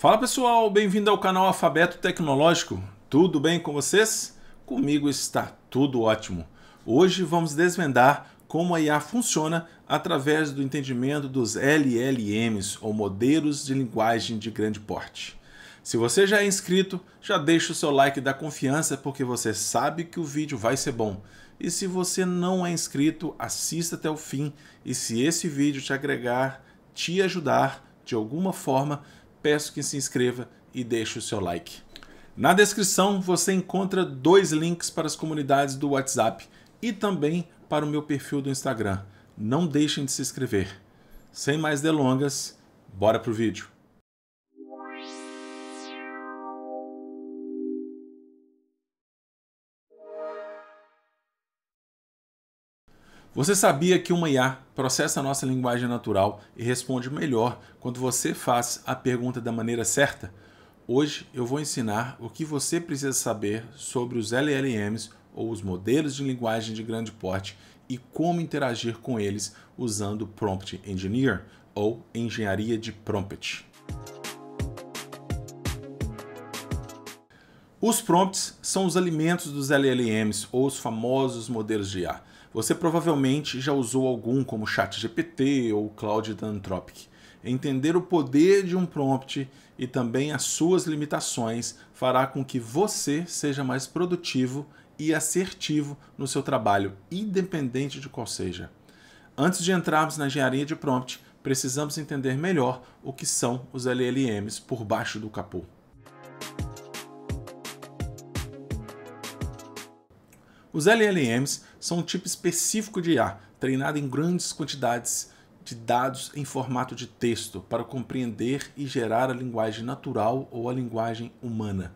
Fala pessoal, bem-vindo ao canal Alfabeto Tecnológico. Tudo bem com vocês? Comigo está tudo ótimo. Hoje vamos desvendar como a IA funciona através do entendimento dos LLMs, ou modelos de linguagem de grande porte. Se você já é inscrito, já deixa o seu like da confiança porque você sabe que o vídeo vai ser bom. E se você não é inscrito, assista até o fim e se esse vídeo te agregar, te ajudar de alguma forma, peço que se inscreva e deixe o seu like. Na descrição você encontra dois links para as comunidades do WhatsApp e também para o meu perfil do Instagram. Não deixem de se inscrever. Sem mais delongas, bora pro vídeo. Você sabia que uma IA processa a nossa linguagem natural e responde melhor quando você faz a pergunta da maneira certa? Hoje eu vou ensinar o que você precisa saber sobre os LLMs ou os modelos de linguagem de grande porte e como interagir com eles usando Prompt Engineer ou engenharia de prompt. Os prompts são os alimentos dos LLMs ou os famosos modelos de IA. Você provavelmente já usou algum como ChatGPT ou Cloud da Anthropic. Entender o poder de um prompt e também as suas limitações fará com que você seja mais produtivo e assertivo no seu trabalho, independente de qual seja. Antes de entrarmos na engenharia de prompt, precisamos entender melhor o que são os LLMs por baixo do capô. Os LLMs são um tipo específico de IA, treinado em grandes quantidades de dados em formato de texto para compreender e gerar a linguagem natural ou a linguagem humana.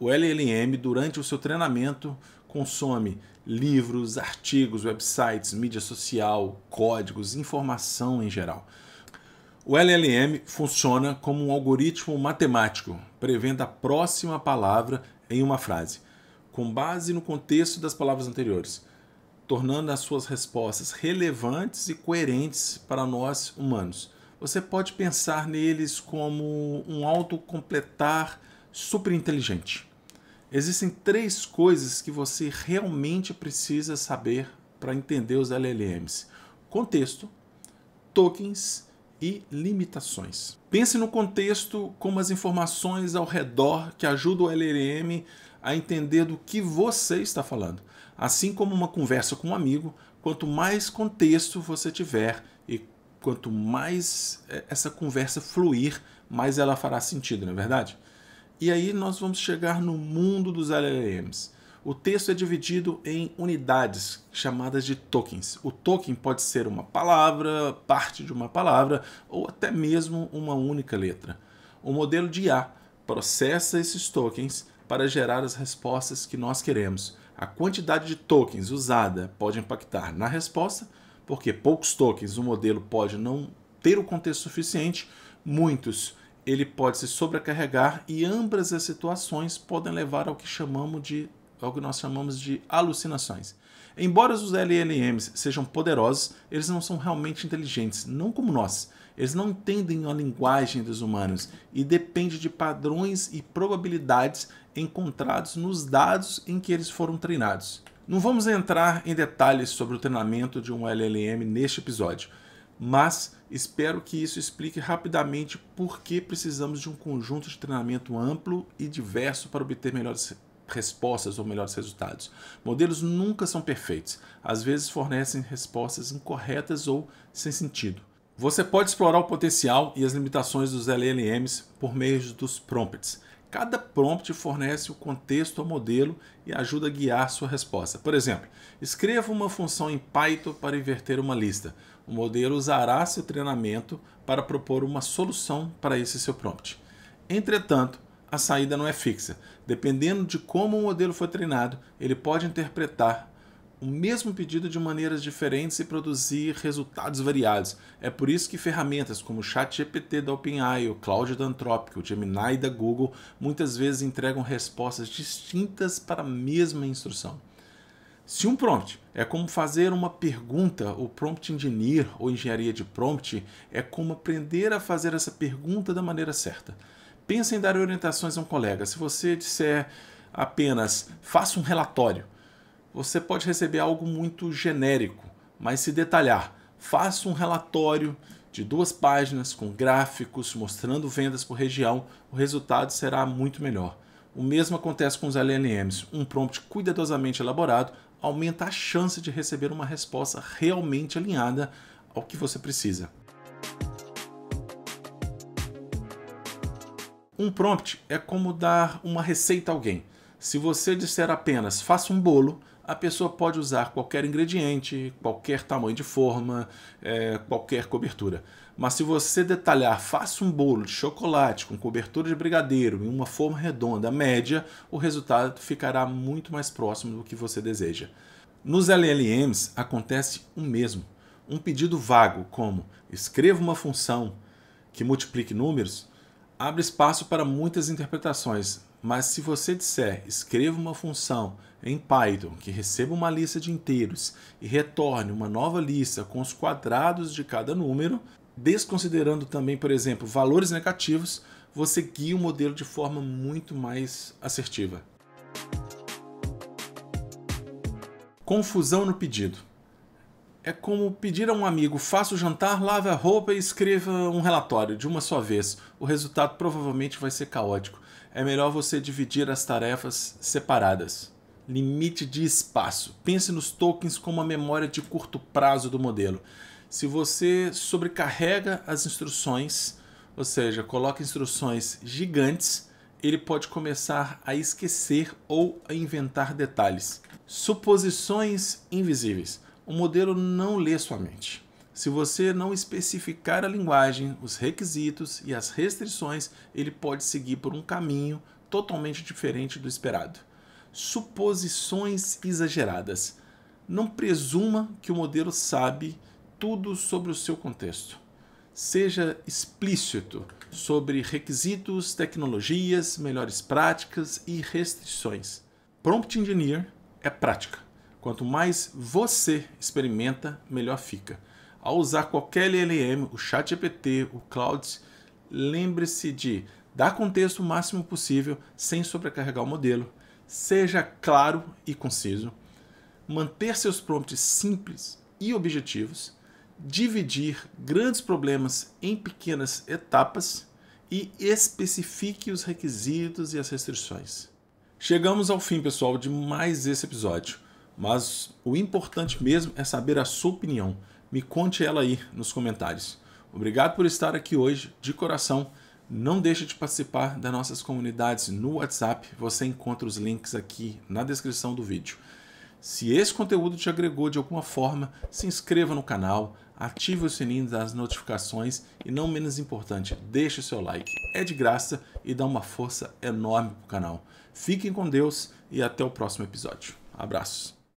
O LLM, durante o seu treinamento, consome livros, artigos, websites, mídia social, códigos, informação em geral. O LLM funciona como um algoritmo matemático, prevendo a próxima palavra em uma frase, com base no contexto das palavras anteriores tornando as suas respostas relevantes e coerentes para nós humanos. Você pode pensar neles como um autocompletar super inteligente. Existem três coisas que você realmente precisa saber para entender os LLMs: contexto, tokens e limitações. Pense no contexto como as informações ao redor que ajudam o LLM a entender do que você está falando. Assim como uma conversa com um amigo, quanto mais contexto você tiver e quanto mais é, essa conversa fluir, mais ela fará sentido, não é verdade? E aí nós vamos chegar no mundo dos LLMs. O texto é dividido em unidades chamadas de tokens. O token pode ser uma palavra, parte de uma palavra ou até mesmo uma única letra. O modelo de IA processa esses tokens para gerar as respostas que nós queremos. A quantidade de tokens usada pode impactar na resposta, porque poucos tokens o modelo pode não ter o contexto suficiente, muitos ele pode se sobrecarregar e ambas as situações podem levar ao que chamamos de é o que nós chamamos de alucinações. Embora os LLMs sejam poderosos, eles não são realmente inteligentes, não como nós. Eles não entendem a linguagem dos humanos e depende de padrões e probabilidades encontrados nos dados em que eles foram treinados. Não vamos entrar em detalhes sobre o treinamento de um LLM neste episódio, mas espero que isso explique rapidamente por que precisamos de um conjunto de treinamento amplo e diverso para obter melhores respostas ou melhores resultados. Modelos nunca são perfeitos, às vezes fornecem respostas incorretas ou sem sentido. Você pode explorar o potencial e as limitações dos LLMs por meio dos prompts. Cada prompt fornece o contexto ao modelo e ajuda a guiar sua resposta. Por exemplo, escreva uma função em Python para inverter uma lista. O modelo usará seu treinamento para propor uma solução para esse seu prompt. Entretanto, a saída não é fixa. Dependendo de como o modelo foi treinado, ele pode interpretar o mesmo pedido de maneiras diferentes e produzir resultados variados. É por isso que ferramentas como o ChatGPT da OpenAI, o Cloud da Anthropic, o Gemini da Google, muitas vezes entregam respostas distintas para a mesma instrução. Se um prompt é como fazer uma pergunta, o prompt engineer ou engenharia de prompt é como aprender a fazer essa pergunta da maneira certa. Pensa em dar orientações a um colega. Se você disser apenas faça um relatório, você pode receber algo muito genérico, mas se detalhar, faça um relatório de duas páginas com gráficos mostrando vendas por região, o resultado será muito melhor. O mesmo acontece com os LLMs. Um prompt cuidadosamente elaborado aumenta a chance de receber uma resposta realmente alinhada ao que você precisa. Um prompt é como dar uma receita a alguém. Se você disser apenas faça um bolo, a pessoa pode usar qualquer ingrediente, qualquer tamanho de forma, é, qualquer cobertura. Mas se você detalhar, faça um bolo de chocolate com cobertura de brigadeiro em uma forma redonda média, o resultado ficará muito mais próximo do que você deseja. Nos LLMs acontece o mesmo. Um pedido vago, como escreva uma função que multiplique números, abre espaço para muitas interpretações, mas se você disser escreva uma função em Python que receba uma lista de inteiros e retorne uma nova lista com os quadrados de cada número, desconsiderando também, por exemplo, valores negativos, você guia o modelo de forma muito mais assertiva. Confusão no pedido é como pedir a um amigo: faça o jantar, lave a roupa e escreva um relatório de uma só vez. O resultado provavelmente vai ser caótico. É melhor você dividir as tarefas separadas. Limite de espaço. Pense nos tokens como a memória de curto prazo do modelo. Se você sobrecarrega as instruções, ou seja, coloca instruções gigantes, ele pode começar a esquecer ou a inventar detalhes. Suposições invisíveis o modelo não lê sua mente. Se você não especificar a linguagem, os requisitos e as restrições, ele pode seguir por um caminho totalmente diferente do esperado. Suposições exageradas. Não presuma que o modelo sabe tudo sobre o seu contexto. Seja explícito sobre requisitos, tecnologias, melhores práticas e restrições. Prompt Engineer é prática. Quanto mais você experimenta, melhor fica. Ao usar qualquer LLM, o ChatGPT, o Cloud, lembre-se de dar contexto o máximo possível sem sobrecarregar o modelo. Seja claro e conciso. Manter seus prompts simples e objetivos. Dividir grandes problemas em pequenas etapas e especifique os requisitos e as restrições. Chegamos ao fim, pessoal, de mais esse episódio. Mas o importante mesmo é saber a sua opinião. Me conte ela aí nos comentários. Obrigado por estar aqui hoje, de coração. Não deixe de participar das nossas comunidades no WhatsApp. Você encontra os links aqui na descrição do vídeo. Se esse conteúdo te agregou de alguma forma, se inscreva no canal, ative o sininho das notificações e, não menos importante, deixe o seu like. É de graça e dá uma força enorme para o canal. Fiquem com Deus e até o próximo episódio. Abraços!